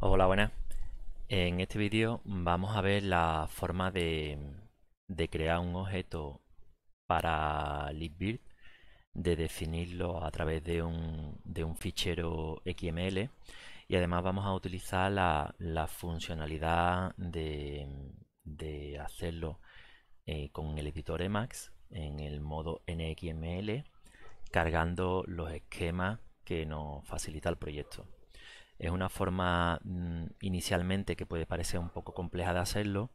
Hola, buenas. En este vídeo vamos a ver la forma de, crear un objeto para LibVirt, de definirlo a través de un, fichero XML y además vamos a utilizar la, funcionalidad de, hacerlo eh, con el editor Emacs en el modo NXML cargando los esquemas que nos facilita el proyecto. Es una forma mm, inicialmente que puede parecer un poco compleja de hacerlo,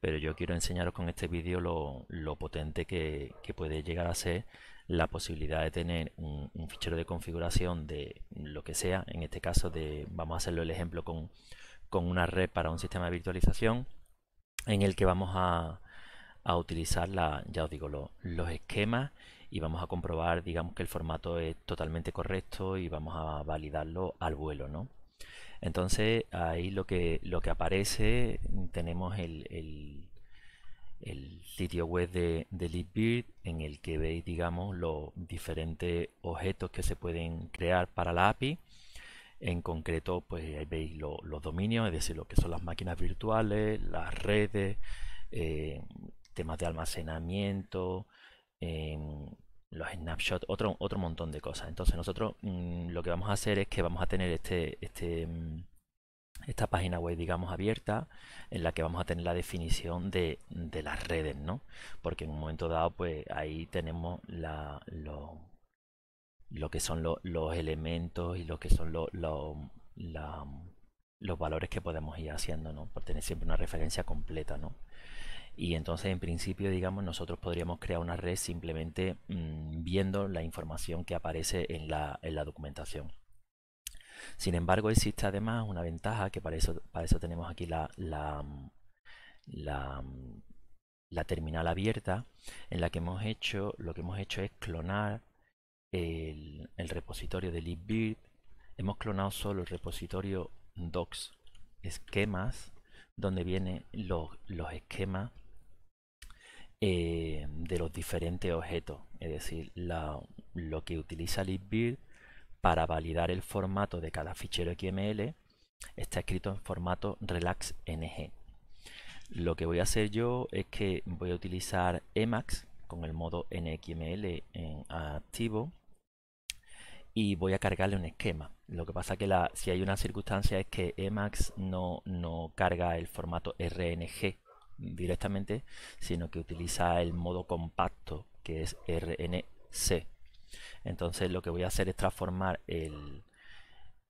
pero yo quiero enseñaros con este vídeo lo, potente que, puede llegar a ser la posibilidad de tener un, fichero de configuración de lo que sea, en este caso de, vamos a hacerlo el ejemplo con, una red para un sistema de virtualización, en el que vamos a, a utilizar ya os digo, los esquemas y vamos a comprobar digamos que el formato es totalmente correcto y vamos a validarlo al vuelo ¿no? Entonces ahí lo que, lo que aparece, tenemos el, sitio web de, de en el que veis, digamos, los diferentes objetos que se pueden crear para la API. En concreto, pues ahí veis los dominios, es decir, lo que son las máquinas virtuales, las redes, eh, temas de almacenamiento, los snapshots, otro, otro montón de cosas. Entonces nosotros mm, lo que vamos a hacer es que vamos a tener este, este, mm, esta página web, digamos, abierta, en la que vamos a tener la definición de, de las redes, ¿no? Porque en un momento dado, pues ahí tenemos la, lo, lo que son los elementos y lo que son los la, los valores que podemos ir haciendo, ¿no? Por tener siempre una referencia completa, ¿no? y entonces en principio digamos nosotros podríamos crear una red simplemente mm, viendo la información que aparece en la, documentación. Sin embargo, existe además una ventaja que para eso, para eso tenemos aquí la, la, mm, mm, terminal abierta, en la que hemos hecho, lo que hemos hecho es clonar el, repositorio de libvirt. Hemos clonado solo el repositorio docs esquemas, donde vienen los esquemas eh, de los diferentes objetos. Es decir, lo que utiliza LibVir para validar el formato de cada fichero XML está escrito en formato RelaxNG. Lo que voy a hacer yo es que voy a utilizar Emacs con el modo NXML en activo y voy a cargarle un esquema. Lo que pasa que si hay una circunstancia es que Emacs no, no carga el formato RNG directamente, sino que utiliza el modo compacto, que es RNC. Entonces lo que voy a hacer es transformar el,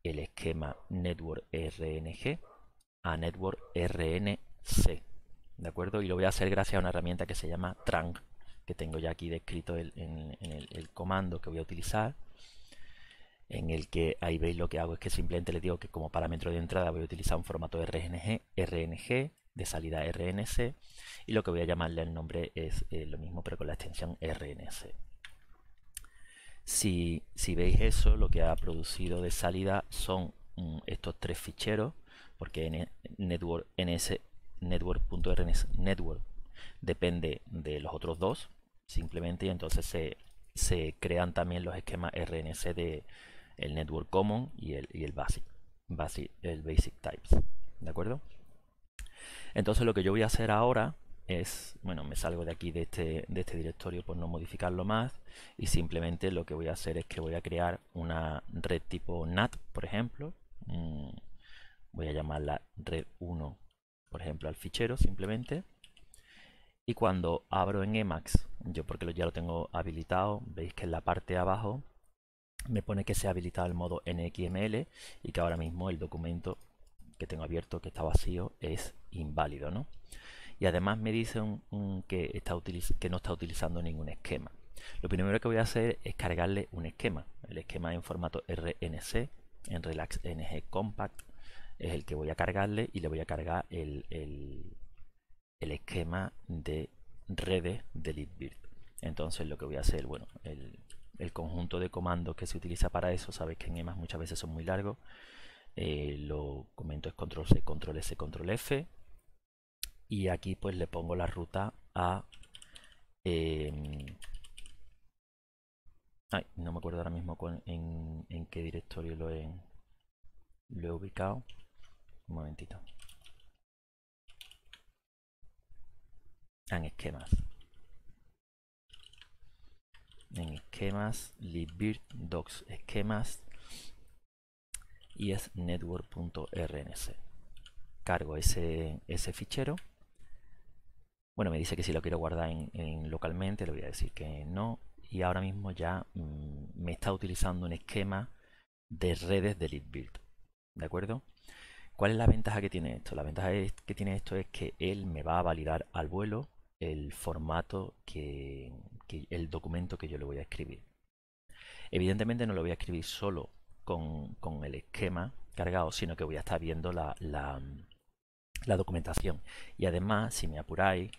el esquema network RNG a network RNC. ¿De acuerdo? Y lo voy a hacer gracias a una herramienta que se llama trunk que tengo ya aquí descrito en, el, comando que voy a utilizar en el que ahí veis lo que hago es que simplemente le digo que como parámetro de entrada voy a utilizar un formato RNG, RNG de salida RNC y lo que voy a llamarle el nombre es eh, lo mismo pero con la extensión RNC. Si, veis eso, lo que ha producido de salida son mm, estos tres ficheros, porque network, ns, network.rns network depende de los otros dos, simplemente, y entonces se, crean también los esquemas RNC de el network common y el, y el basic, basic, el basic types, ¿de acuerdo? Entonces lo que yo voy a hacer ahora es, bueno, me salgo de aquí de este, de este directorio por no modificarlo más y simplemente lo que voy a hacer es que voy a crear una red tipo NAT, por ejemplo. Mm, voy a llamarla red 1, por ejemplo, al fichero simplemente. Y cuando abro en Emacs, yo porque ya lo tengo habilitado, veis que en la parte de abajo me pone que se ha habilitado el modo NXML y que ahora mismo el documento que tengo abierto, que está vacío, es inválido, ¿no? Y además me dice que, está que no está utilizando ningún esquema. Lo primero que voy a hacer es cargarle un esquema. El esquema en formato RNC, en Relax NG Compact, es el que voy a cargarle y le voy a cargar el, el, esquema de redes de Libvirt. Entonces lo que voy a hacer, bueno, el, el conjunto de comandos que se utiliza para eso, sabes que en EMAS muchas veces son muy largos, eh, lo comento es control C, control S, control F, y aquí pues le pongo la ruta a... Em, ay, no me acuerdo ahora mismo en, qué directorio lo he, lo he ubicado. Un momentito. En esquemas. En esquemas, libvirt docs esquemas y es network.rnc. Cargo ese, ese fichero bueno, me dice que si lo quiero guardar en, localmente, le voy a decir que no. Y ahora mismo ya mm, me está utilizando un esquema de redes de build. ¿De acuerdo? ¿Cuál es la ventaja que tiene esto? La ventaja que tiene esto es que él me va a validar al vuelo el formato que, el documento que yo le voy a escribir. Evidentemente no lo voy a escribir solo con, el esquema cargado, sino que voy a estar viendo la documentación. Y además, si me apuráis,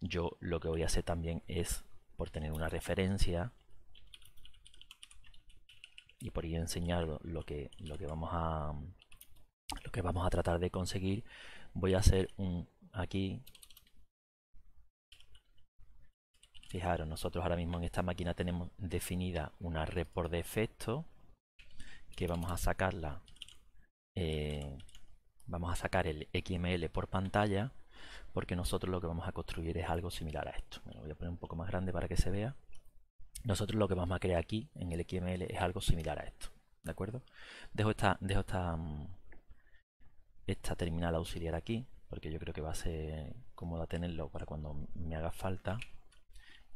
yo lo que voy a hacer también es, por tener una referencia y por ir enseñar lo que, lo que vamos a lo que vamos a tratar de conseguir, voy a hacer un aquí. Fijaros, nosotros ahora mismo en esta máquina tenemos definida una red por defecto que vamos a sacarla eh, vamos a sacar el XML por pantalla porque nosotros lo que vamos a construir es algo similar a esto. Me voy a poner un poco más grande para que se vea. Nosotros lo que vamos a crear aquí en el XML es algo similar a esto, ¿de acuerdo? Dejo esta, dejo esta, mm, esta terminal auxiliar aquí, porque yo creo que va a ser cómoda tenerlo para cuando me haga falta.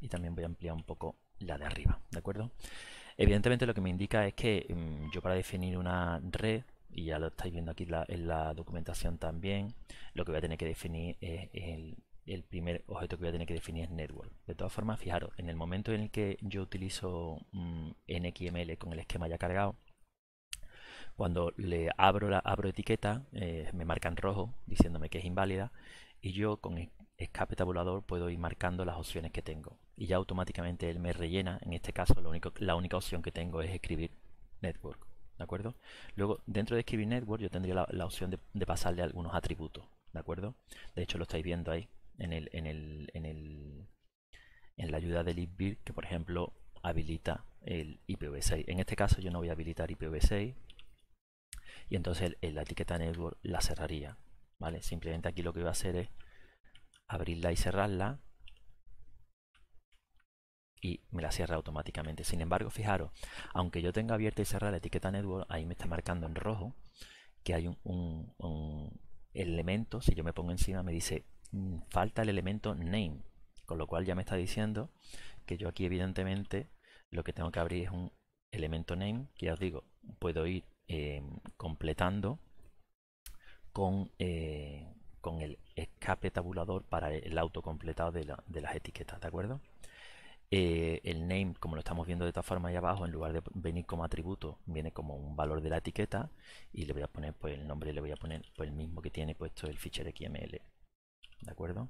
Y también voy a ampliar un poco la de arriba, ¿de acuerdo? Evidentemente lo que me indica es que mm, yo para definir una red y ya lo estáis viendo aquí en la documentación también, lo que voy a tener que definir es el, primer objeto que voy a tener que definir es network. De todas formas, fijaros, en el momento en el que yo utilizo mm, NXML con el esquema ya cargado, cuando le abro la abro etiqueta, eh, me marca en rojo diciéndome que es inválida y yo con escape tabulador puedo ir marcando las opciones que tengo y ya automáticamente él me rellena, en este caso la única opción que tengo es escribir network acuerdo? Luego, dentro de escribir Network yo tendría la, opción de, pasarle algunos atributos, ¿de acuerdo? De hecho, lo estáis viendo ahí en, el, en, el, en, el, en la ayuda de libvirt, que por ejemplo habilita el IPv6. En este caso yo no voy a habilitar IPv6 y entonces la etiqueta network la cerraría, ¿vale? Simplemente aquí lo que voy a hacer es abrirla y cerrarla y me la cierra automáticamente. Sin embargo, fijaros, aunque yo tenga abierta y cerrada la etiqueta network, ahí me está marcando en rojo que hay un, elemento, si yo me pongo encima me dice mm, falta el elemento name, con lo cual ya me está diciendo que yo aquí evidentemente lo que tengo que abrir es un elemento name, que ya os digo, puedo ir eh, completando con, eh, con el escape tabulador para el autocompletado de, de las etiquetas, ¿de acuerdo? Eh, el name, como lo estamos viendo de esta forma ahí abajo, en lugar de venir como atributo, viene como un valor de la etiqueta y le voy a poner pues el nombre, le voy a poner pues, el mismo que tiene puesto el fichero XML. ¿De acuerdo?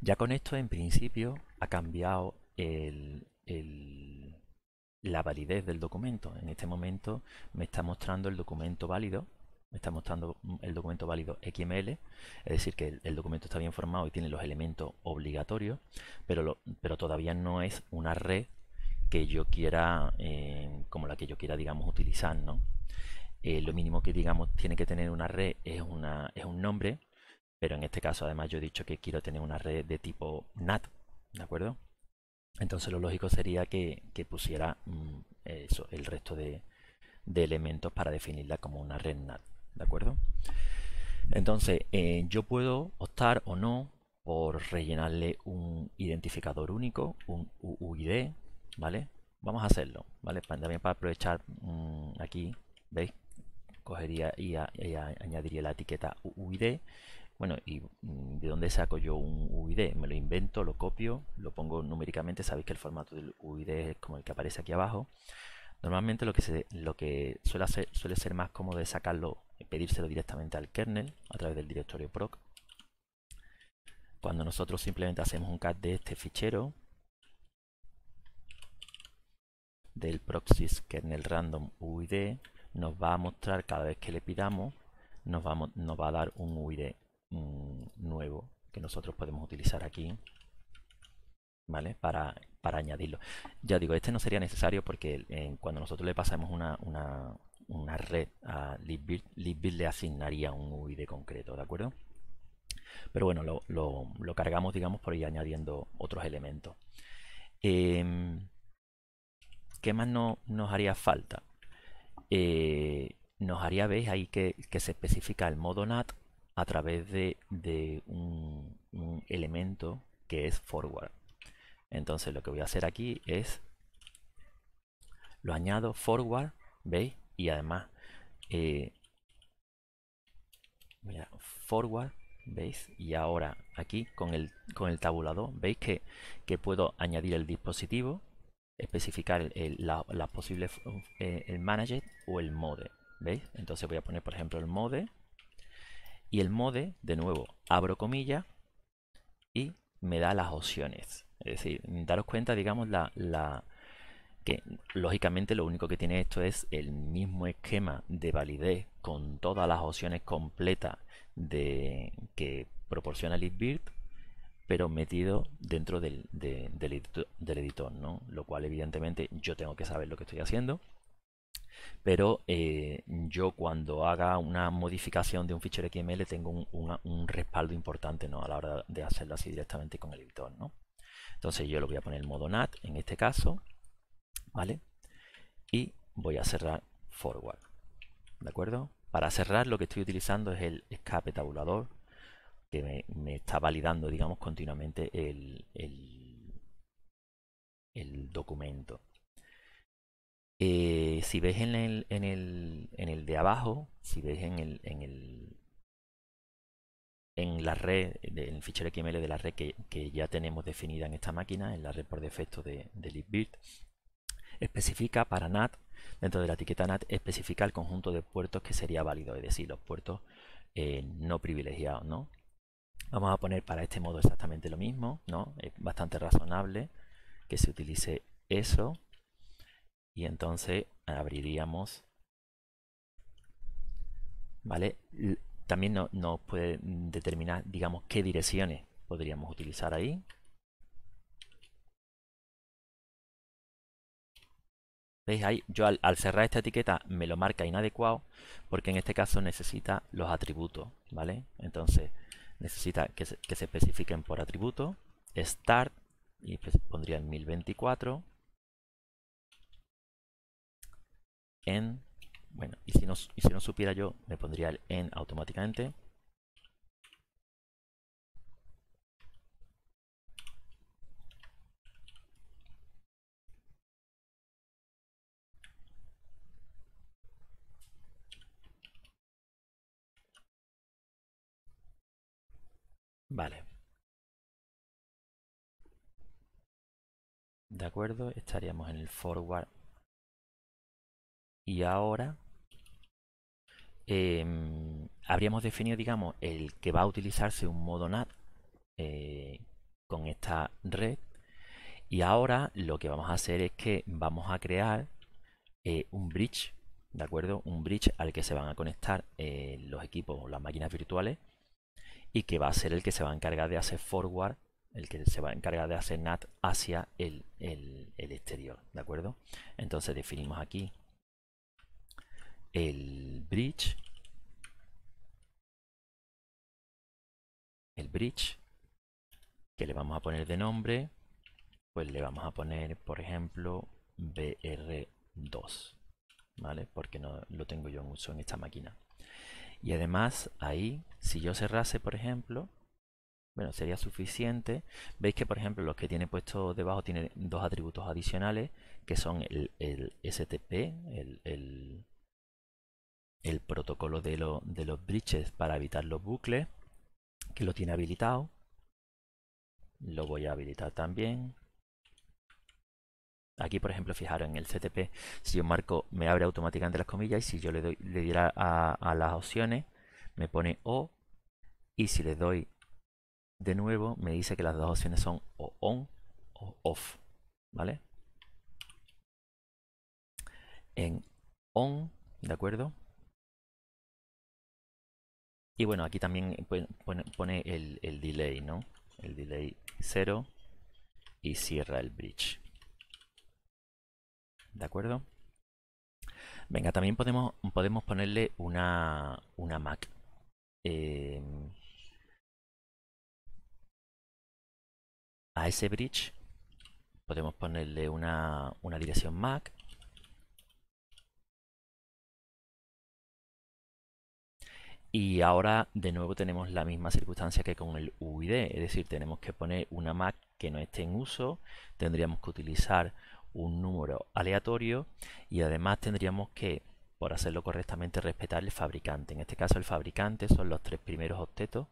Ya con esto, en principio, ha cambiado la validez del documento. En este momento me está mostrando el documento válido me está mostrando el documento válido XML, es decir, que el, documento está bien formado y tiene los elementos obligatorios, pero, pero todavía no es una red que yo quiera, eh, como la que yo quiera, digamos, utilizar, eh, lo mínimo que, digamos, tiene que tener una red es, una, es un nombre, pero en este caso, además, yo he dicho que quiero tener una red de tipo NAT, ¿de acuerdo? Entonces, lo lógico sería que, pusiera mm, el resto de, de elementos para definirla como una red NAT. ¿de acuerdo? Entonces, eh, yo puedo optar o no por rellenarle un identificador único, un UID, ¿vale? Vamos a hacerlo, ¿vale? También para aprovechar mm, aquí, ¿veis? Cogería y, añadiría la etiqueta UID. Bueno, ¿y mm, de dónde saco yo un UID? Me lo invento, lo copio, lo pongo numéricamente. Sabéis que el formato del UID es como el que aparece aquí abajo. Normalmente lo que, se, lo que suele, suele ser más cómodo es sacarlo pedírselo directamente al kernel a través del directorio proc. Cuando nosotros simplemente hacemos un cat de este fichero, del proxys kernel random UID, nos va a mostrar cada vez que le pidamos, nos va a, va a dar un UID mm, nuevo que nosotros podemos utilizar aquí ¿vale? Para, para, añadirlo. Ya digo, este no sería necesario porque eh, cuando nosotros le pasamos una, una red a libvirt, le asignaría un de concreto, ¿de acuerdo? Pero bueno, lo, cargamos, digamos, por ir añadiendo otros elementos. Em, ¿Qué más no, nos haría falta? Eh, nos haría, veis, ahí que, que, se especifica el modo NAT a través de, un, un elemento que es forward. Entonces lo que voy a hacer aquí es, lo añado forward, ¿veis? y además eh, mira, forward veis y ahora aquí con el, con el tabulador veis que, puedo añadir el dispositivo especificar el, posibles eh, el manager o el mode veis entonces voy a poner por ejemplo el mode y el mode de nuevo abro comillas y me da las opciones es decir daros cuenta digamos la lógicamente lo único que tiene esto es el mismo esquema de validez con todas las opciones completas de, que proporciona LibVirt, pero metido dentro del, del, editor, ¿no? Lo cual evidentemente yo tengo que saber lo que estoy haciendo pero eh, yo cuando haga una modificación de un fichero XML tengo un, respaldo importante ¿no? a la hora de hacerlo así directamente con el editor. ¿no? Entonces yo lo voy a poner en modo NAT en este caso ¿vale? Y voy a cerrar forward, ¿de acuerdo? Para cerrar lo que estoy utilizando es el escape tabulador que me, está validando, digamos, continuamente el, el, documento. Eh, si ves en el, en, el, en el de abajo, si ves en el, en el en la red, en fichero XML de la red que, que, ya tenemos definida en esta máquina, en la red por defecto de, de especifica para NAT, dentro de la etiqueta NAT, especifica el conjunto de puertos que sería válido, es decir, los puertos eh, no privilegiados, ¿no? Vamos a poner para este modo exactamente lo mismo, ¿no? Es bastante razonable que se utilice eso. Y entonces abriríamos, ¿vale? También nos puede determinar, digamos, qué direcciones podríamos utilizar ahí. ¿Veis ahí? Yo al, cerrar esta etiqueta me lo marca inadecuado porque en este caso necesita los atributos, ¿vale? Entonces necesita que se, que se especifiquen por atributo, start, y pues pondría en 1024, en, bueno, y si no, y si no supiera yo, me pondría el en automáticamente, Vale. De acuerdo, estaríamos en el forward. Y ahora em, habríamos definido, digamos, el que va a utilizarse un modo NAT eh, con esta red. Y ahora lo que vamos a hacer es que vamos a crear eh, un bridge, ¿de acuerdo? Un bridge al que se van a conectar eh, los equipos o las máquinas virtuales y que va a ser el que se va a encargar de hacer forward, el que se va a encargar de hacer NAT hacia el, exterior, ¿de acuerdo? Entonces definimos aquí el bridge, el bridge, que le vamos a poner de nombre, pues le vamos a poner, por ejemplo, BR2, ¿vale? Porque no lo tengo yo en uso en esta máquina. Y además ahí si yo cerrase, por ejemplo, bueno, sería suficiente. Veis que, por ejemplo, los que tiene puesto debajo tiene dos atributos adicionales, que son el, el STP, el, el, protocolo de, de los bridges para evitar los bucles, que lo tiene habilitado. Lo voy a habilitar también. Aquí, por ejemplo, fijaros en el CTP, si yo marco, me abre automáticamente las comillas y si yo le, doy, le diera a las opciones, me pone O y si le doy de nuevo, me dice que las dos opciones son o on o off. ¿Vale? En on, ¿de acuerdo? Y bueno, aquí también pone, el, delay, ¿no? El delay 0 y cierra el bridge. ¿De acuerdo? Venga, también podemos, podemos ponerle una, una Mac. Eh, a ese bridge podemos ponerle una, una dirección MAC Y ahora de nuevo tenemos la misma circunstancia que con el UID, es decir, tenemos que poner una Mac que no esté en uso, tendríamos que utilizar un número aleatorio y además tendríamos que, por hacerlo correctamente, respetar el fabricante. En este caso el fabricante son los tres primeros octetos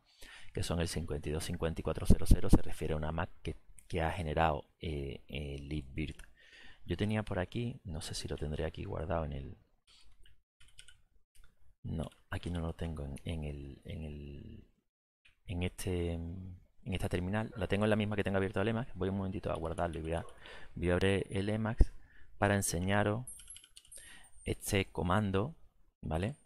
que son el 525400, se refiere a una Mac que, que ha generado eh, eh Yo tenía por aquí, no sé si lo tendré aquí guardado en el... No, aquí no lo tengo en, el, en el... En este... En esta terminal, la tengo en la misma que tengo abierto el Emacs. Voy un momentito a guardarlo y voy a, voy abrir el Emacs para enseñaros este comando, ¿vale?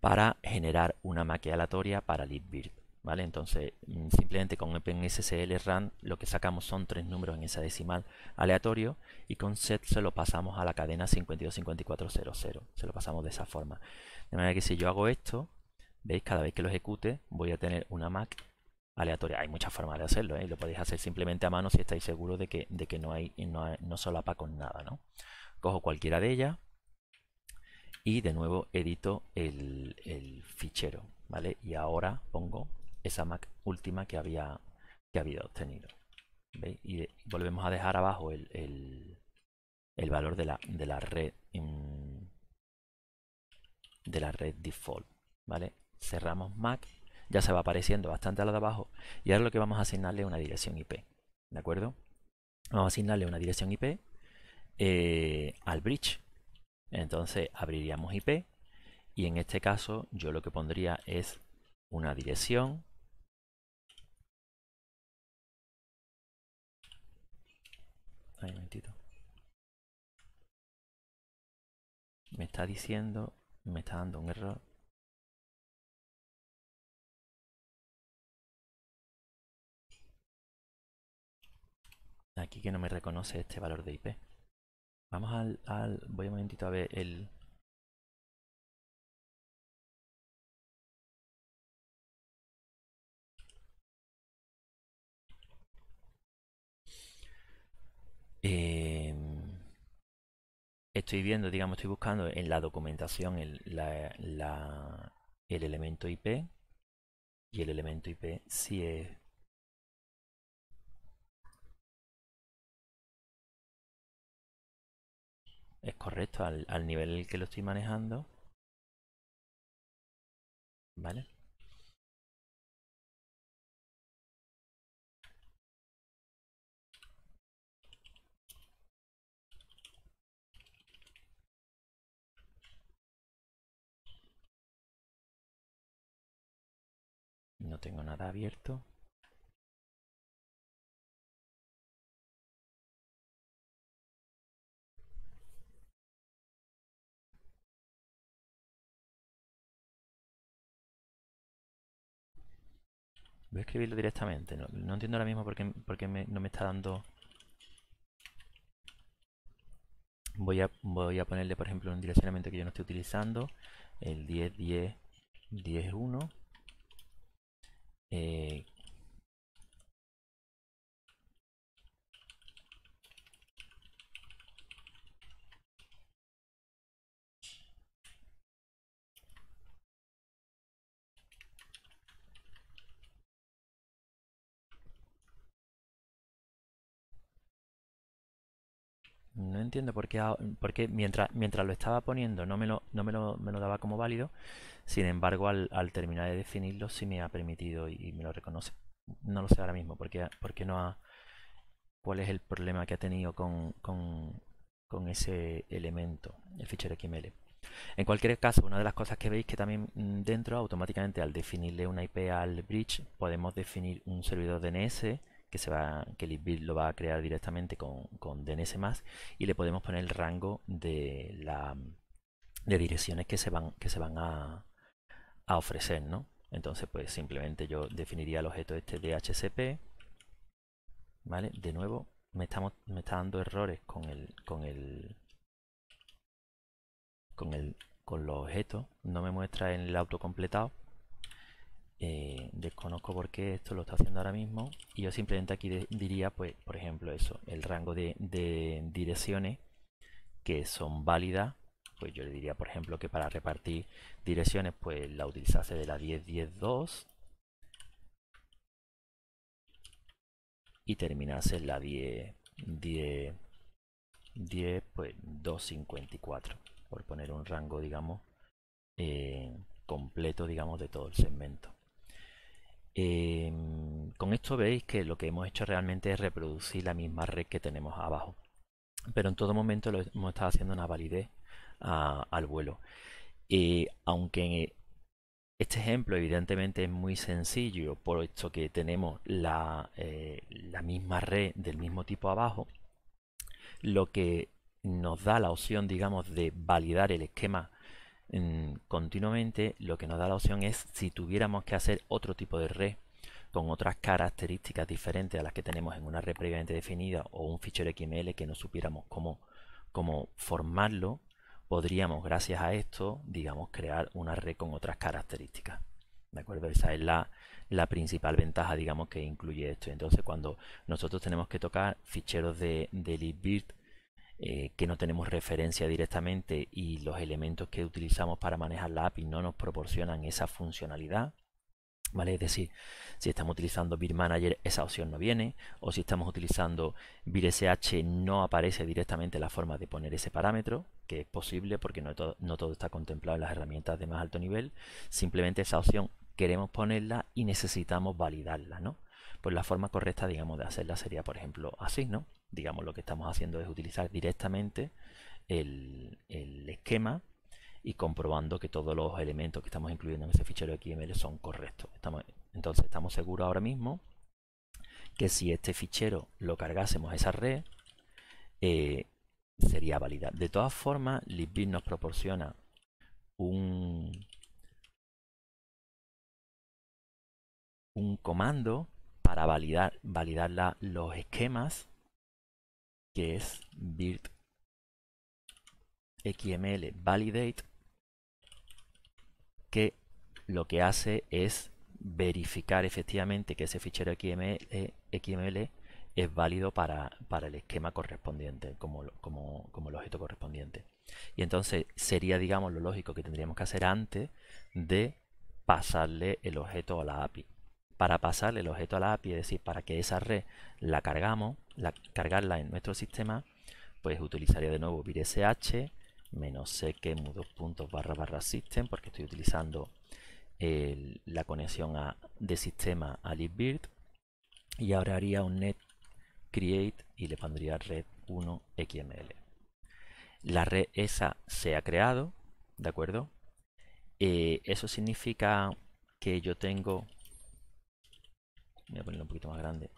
Para generar una maquia aleatoria para libvirt. ¿vale? Entonces, mm, simplemente con OpenSSL RAN lo que sacamos son tres números en esa decimal aleatorio y con set se lo pasamos a la cadena 525400, se lo pasamos de esa forma. De manera que si yo hago esto, veis, cada vez que lo ejecute voy a tener una MAC aleatoria. Hay muchas formas de hacerlo, ¿eh? lo podéis hacer simplemente a mano si estáis seguros de que, de que no, hay, no, no solapa con nada, ¿no? Cojo cualquiera de ellas y de nuevo edito el, el fichero, ¿vale? Y ahora pongo esa MAC última que había, que había obtenido. Y volvemos a dejar abajo el, el, valor de la, de la red mm, de la red default. ¿Vale? Cerramos MAC, ya se va apareciendo bastante a lo de abajo. Y ahora lo que vamos a asignarle es una dirección IP. ¿De acuerdo? Vamos a asignarle una dirección IP eh, al bridge. Entonces abriríamos IP y en este caso yo lo que pondría es una dirección Me está diciendo, me está dando un error. Aquí que no me reconoce este valor de IP. Vamos al, al voy un momentito a ver el, Em, estoy viendo, digamos, estoy buscando en la documentación el, el elemento IP y el elemento IP si es es correcto al, al nivel que lo estoy manejando. ¿Vale? tengo nada abierto. Voy a escribirlo directamente. No, entiendo ahora mismo por qué, no me está dando... Voy a, voy a ponerle, por ejemplo, un direccionamiento que yo no estoy utilizando. El 10, 10, 10, 1. えー、No entiendo por qué, mientras, mientras lo estaba poniendo no me lo, me lo, daba como válido. Sin embargo, al, al, terminar de definirlo sí me ha permitido y, me lo reconoce. No lo sé ahora mismo, porque, qué no ha, cuál es el problema que ha tenido con, con, ese elemento, el fichero XML. En cualquier caso, una de las cosas que veis que también mm, dentro, automáticamente al definirle una IP al bridge, podemos definir un servidor DNS, que, se va, que lo va a crear directamente con, con DNS y le podemos poner el rango de, la, de direcciones que se van, que se van a, a ofrecer. Entonces, pues simplemente yo definiría el objeto este de HCP. ¿Vale? De nuevo, me, estamos, me está dando errores con el, con el, con el, con los objetos. No me muestra en el completado eh, desconozco por qué esto lo está haciendo ahora mismo y yo simplemente aquí diría pues por ejemplo eso el rango de, direcciones que son válidas pues yo le diría por ejemplo que para repartir direcciones pues la utilizase de la 10 10 2 y terminase en la 10 10 10 pues 254 por poner un rango digamos eh, completo digamos de todo el segmento Em, con esto veis que lo que hemos hecho realmente es reproducir la misma red que tenemos abajo. Pero en todo momento lo hemos estado haciendo una validez al vuelo. y aunque este ejemplo evidentemente es muy sencillo, por esto que tenemos eh, la misma red del mismo tipo abajo, lo que nos da la opción, digamos, de validar el esquema continuamente lo que nos da la opción es si tuviéramos que hacer otro tipo de red con otras características diferentes a las que tenemos en una red previamente definida o un fichero XML que no supiéramos cómo, cómo formarlo, podríamos gracias a esto, digamos, crear una red con otras características. ¿De acuerdo? Esa es la, la principal ventaja, digamos, que incluye esto. Entonces, cuando nosotros tenemos que tocar ficheros de, de LibVirt eh, que no tenemos referencia directamente y los elementos que utilizamos para manejar la API no nos proporcionan esa funcionalidad. ¿Vale? Es decir, si estamos utilizando Beer Manager, esa opción no viene, o si estamos utilizando Birsh no aparece directamente la forma de poner ese parámetro, que es posible porque no todo, no todo está contemplado en las herramientas de más alto nivel, simplemente esa opción queremos ponerla y necesitamos validarla, ¿no? Pues la forma correcta, digamos, de hacerla sería, por ejemplo, así, ¿no? digamos lo que estamos haciendo es utilizar directamente el, esquema y comprobando que todos los elementos que estamos incluyendo en ese fichero XML son correctos. entonces estamos seguros ahora mismo que si este fichero lo cargásemos a esa red, eh, sería válida. De todas formas, LibBit nos proporciona un, comando para validar, validar los esquemas que es build xml validate que lo que hace es verificar efectivamente que ese fichero XML, XML es válido para, el esquema correspondiente, como, como, como, el objeto correspondiente. Y entonces sería, digamos, lo lógico que tendríamos que hacer antes de pasarle el objeto a la API para pasarle el objeto a la API, es decir, para que esa red la cargamos, la, cargarla en nuestro sistema, pues utilizaría de nuevo virsh menos mu dos puntos barra barra system porque estoy utilizando la conexión de sistema a libvirt y ahora haría un net create y le pondría red 1 xml la red esa se ha creado de acuerdo eh, eso significa que yo tengo Voy a ponerlo un poquito más grande.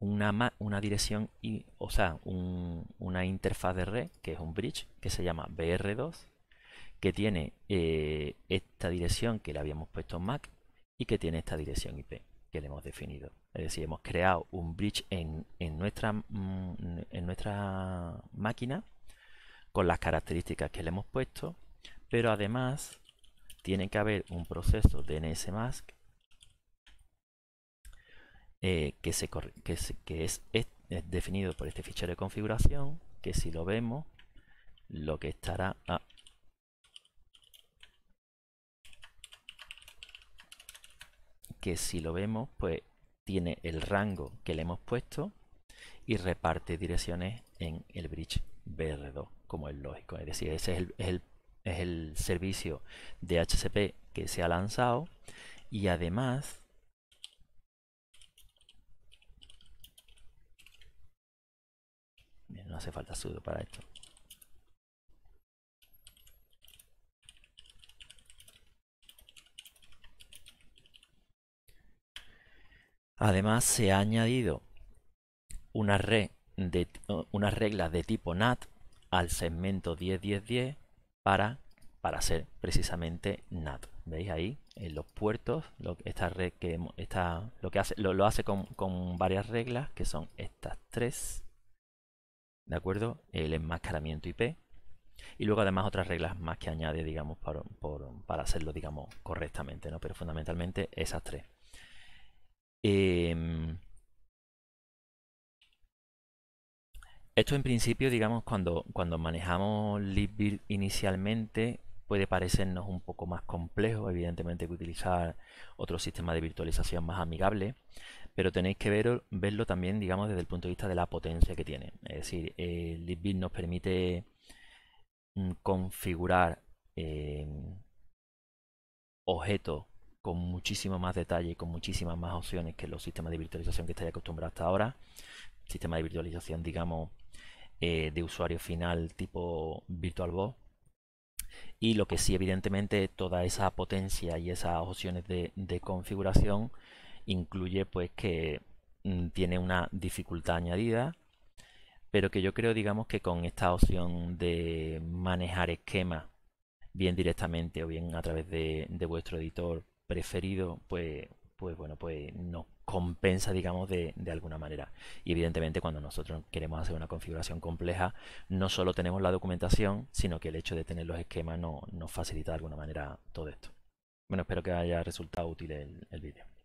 Una, dirección, o sea, una interfaz de red, que es un bridge, que se llama BR2, que tiene eh, esta dirección que le habíamos puesto en Mac y que tiene esta dirección IP que le hemos definido. Es decir, hemos creado un bridge en, nuestra, mm, en nuestra máquina con las características que le hemos puesto, pero además tiene que haber un proceso DNS eh, que, que, es, definido por este fichero de configuración, que si lo vemos, lo que estará... a ah, que si lo vemos, pues tiene el rango que le hemos puesto y reparte direcciones en el bridge BR2, como es lógico. Es decir, ese es el es el servicio de HCP que se ha lanzado y además no hace falta sudo para esto además se ha añadido una, red de, unas reglas de tipo NAT al segmento 10.10.10 para, para hacer precisamente NAT. ¿Veis ahí? En los puertos, lo, esta red que está lo que hace, lo, hace con, varias reglas, que son estas tres. ¿De acuerdo? El enmascaramiento IP. Y luego además otras reglas más que añade, digamos, para, hacerlo, digamos, correctamente, ¿no? Pero fundamentalmente esas tres. Em, Esto en principio, digamos, cuando, cuando manejamos LibBuild inicialmente puede parecernos un poco más complejo, evidentemente que utilizar otro sistema de virtualización más amigable, pero tenéis que verlo también, digamos, desde el punto de vista de la potencia que tiene. Es decir, eh, nos permite mm, configurar eh, objetos con muchísimo más detalle, y con muchísimas más opciones que los sistemas de virtualización que estáis acostumbrados hasta ahora. Sistema de virtualización, digamos, eh, de usuario final tipo VirtualBox. Y lo que sí, evidentemente, toda esa potencia y esas opciones de, configuración incluye pues que mm, tiene una dificultad añadida, pero que yo creo, digamos, que con esta opción de manejar esquemas, bien directamente o bien a través de, de vuestro editor preferido, pues pues bueno, pues nos compensa, digamos, de, alguna manera. Y evidentemente cuando nosotros queremos hacer una configuración compleja, no solo tenemos la documentación, sino que el hecho de tener los esquemas no, nos facilita de alguna manera todo esto. Bueno, espero que haya resultado útil el vídeo.